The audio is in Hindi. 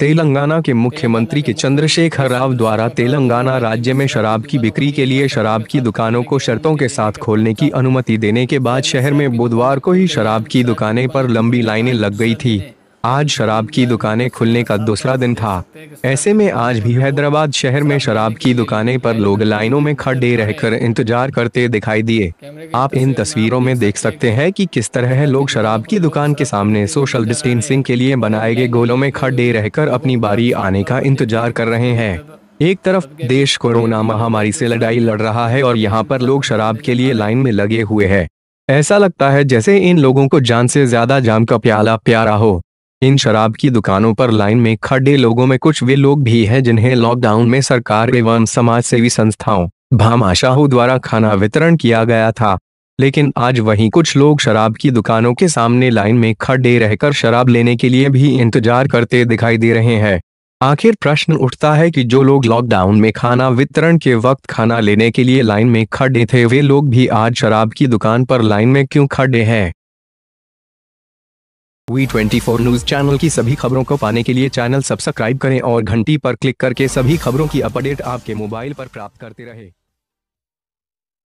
तेलंगाना के मुख्यमंत्री के चंद्रशेखर राव द्वारा तेलंगाना राज्य में शराब की बिक्री के लिए शराब की दुकानों को शर्तों के साथ खोलने की अनुमति देने के बाद शहर में बुधवार को ही शराब की दुकानें पर लंबी लाइनें लग गई थी आज शराब की दुकानें खुलने का दूसरा दिन था ऐसे में आज भी हैदराबाद शहर में शराब की दुकानें पर लोग लाइनों में खड़े रहकर इंतजार करते दिखाई दिए आप इन तस्वीरों में देख सकते हैं कि किस तरह लोग शराब की दुकान के सामने सोशल डिस्टेंसिंग के लिए बनाए गए गोलों में खड़े रहकर अपनी बारी आने का इंतजार कर रहे हैं एक तरफ देश कोरोना महामारी से लड़ाई लड़ रहा है और यहाँ पर लोग शराब के लिए लाइन में लगे हुए है ऐसा लगता है जैसे इन लोगों को जान से ज्यादा जाम का प्याला प्यारा हो इन शराब की दुकानों पर लाइन में खड़े लोगों में कुछ वे लोग भी हैं जिन्हें लॉकडाउन में सरकार एवं समाज सेवी संस्थाओं भामाशाहू द्वारा खाना वितरण किया गया था लेकिन आज वहीं कुछ लोग शराब की दुकानों के सामने लाइन में खड़े रहकर शराब लेने के लिए भी इंतजार करते दिखाई दे रहे हैं आखिर प्रश्न उठता है कि जो लोग लॉकडाउन में खाना वितरण के वक्त खाना लेने के लिए लाइन में खड़े थे वे लोग भी आज शराब की दुकान पर लाइन में क्यों खड़े हैं V twenty four news channel की सभी खबरों को पाने के लिए चैनल सब्सक्राइब करें और घंटी पर क्लिक करके सभी खबरों की अपडेट आपके मोबाइल पर प्राप्त करते रहे